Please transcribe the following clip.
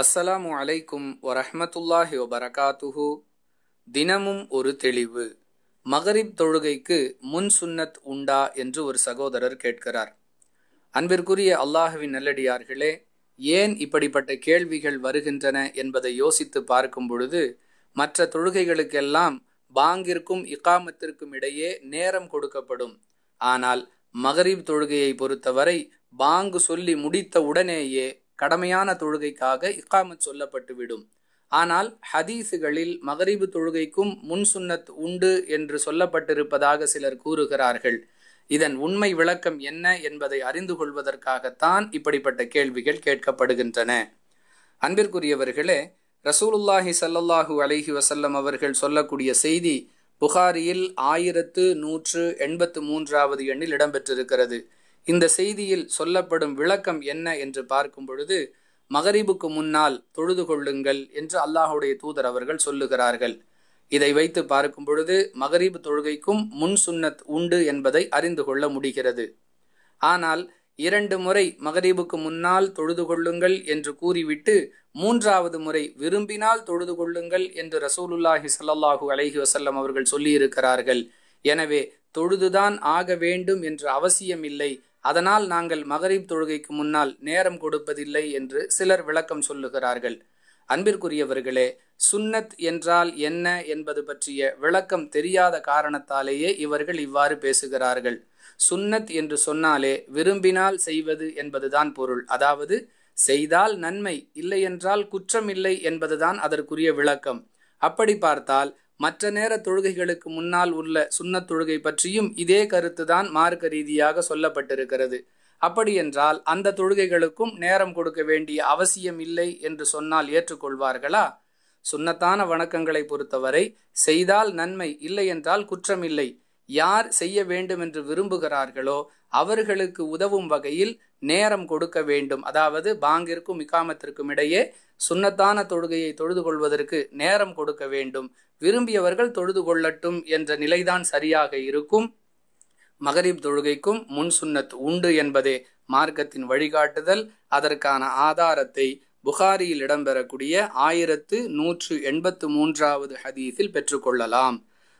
அஸ்ஸலாமு அலைக்கும் வரஹமத்துல்லாஹி வபரகாத்துஹு தினமும் ஒரு தெளிவு மகரிப் தொழுகைக்கு முன் சுன்னத் உண்டா என்று ஒரு சகோதரர் கேட்கிறார் அன்பிற்குரிய அல்லாஹுவின் நல்லடியார்களே ஏன் இப்படிப்பட்ட கேள்விகள் வருகின்றன என்பதை யோசித்து பார்க்கும் பொழுது மற்ற தொழுகைகளுக்கெல்லாம் பாங்கிற்கும் இக்காமத்திற்கும் இடையே நேரம் கொடுக்கப்படும் ஆனால் மகரிப் தொழுகையை பொறுத்தவரை பாங்கு சொல்லி முடித்த உடனேயே கடமையான தொழுகைக்காக இக்காமத் சொல்லப்பட்டுவிடும் ஆனால் ஹதீஸுகளில் மகரிபு தொழுகைக்கும் முன் சுன்னத் உண்டு என்று சொல்லப்பட்டிருப்பதாக சிலர் கூறுகிறார்கள் இதன் உண்மை விளக்கம் என்ன என்பதை அறிந்து கொள்வதற்காகத்தான் இப்படிப்பட்ட கேள்விகள் கேட்கப்படுகின்றன அன்பிற்குரியவர்களே ரசூலுல்லாஹி சல்லல்லாஹு அலஹி வசல்லம் அவர்கள் சொல்லக்கூடிய செய்தி புகாரியில் ஆயிரத்து நூற்று எண்பத்து மூன்றாவது எண்ணில் இடம்பெற்றிருக்கிறது இந்த செய்தியில் சொல்லப்படும் விளக்கம் என்ன என்று பார்க்கும் பொழுது மகரிபுக்கு முன்னால் தொழுது கொள்ளுங்கள் என்று அல்லாஹுடைய தூதர் அவர்கள் சொல்லுகிறார்கள் இதை வைத்து பார்க்கும் பொழுது மகரீப் தொழுகைக்கும் முன் சுன்னத் உண்டு என்பதை அறிந்து கொள்ள முடிகிறது ஆனால் இரண்டு முறை மகரீபுக்கு முன்னால் தொழுது கொள்ளுங்கள் என்று கூறிவிட்டு மூன்றாவது முறை விரும்பினால் தொழுது கொள்ளுங்கள் என்று ரசூலுல்லாஹி சல்லாஹு அலஹி வசல்லம் அவர்கள் சொல்லியிருக்கிறார்கள் எனவே தொழுதுதான் ஆக வேண்டும் என்று அவசியமில்லை அதனால் நாங்கள் மகரீப் தொழுகைக்கு முன்னால் நேரம் கொடுப்பதில்லை என்று சிலர் விளக்கம் சொல்லுகிறார்கள் அன்பிற்குரியவர்களே சுன்னத் என்றால் என்ன என்பது பற்றிய விளக்கம் தெரியாத காரணத்தாலேயே இவர்கள் இவ்வாறு பேசுகிறார்கள் சுன்னத் என்று சொன்னாலே விரும்பினால் செய்வது என்பதுதான் பொருள் அதாவது செய்தால் நன்மை இல்லையென்றால் இல்லை என்பதுதான் அதற்குரிய விளக்கம் அப்படி பார்த்தால் மற்ற நேர தொழுகைகளுக்கு முன்னால் உள்ள சுண்ணத் தொழுகை பற்றியும் இதே கருத்து தான் மார்க்க ரீதியாக சொல்லப்பட்டிருக்கிறது அப்படியென்றால் அந்த தொழுகைகளுக்கும் நேரம் கொடுக்க வேண்டிய அவசியம் இல்லை என்று சொன்னால் ஏற்றுக்கொள்வார்களா சுண்ணத்தான வணக்கங்களை பொறுத்தவரை செய்தால் நன்மை இல்லை என்றால் குற்றமில்லை யார் செய்ய வேண்டும் என்று விரும்புகிறார்களோ அவர்களுக்கு உதவும் வகையில் நேரம் கொடுக்க வேண்டும் அதாவது பாங்கிற்கும் இக்காமத்திற்கும் இடையே சுன்னத்தான தொழுகையை தொழுது கொள்வதற்கு நேரம் கொடுக்க வேண்டும் விரும்பியவர்கள் தொழுது கொள்ளட்டும் என்ற நிலைதான் சரியாக இருக்கும் மகரீப் தொழுகைக்கும் முன் சுன்னத் உண்டு என்பதே மார்க்கத்தின் வழிகாட்டுதல் அதற்கான ஆதாரத்தை புகாரியில் இடம்பெறக்கூடிய ஆயிரத்து நூற்று எண்பத்து மூன்றாவது ஹதீஸில் பெற்றுக்கொள்ளலாம்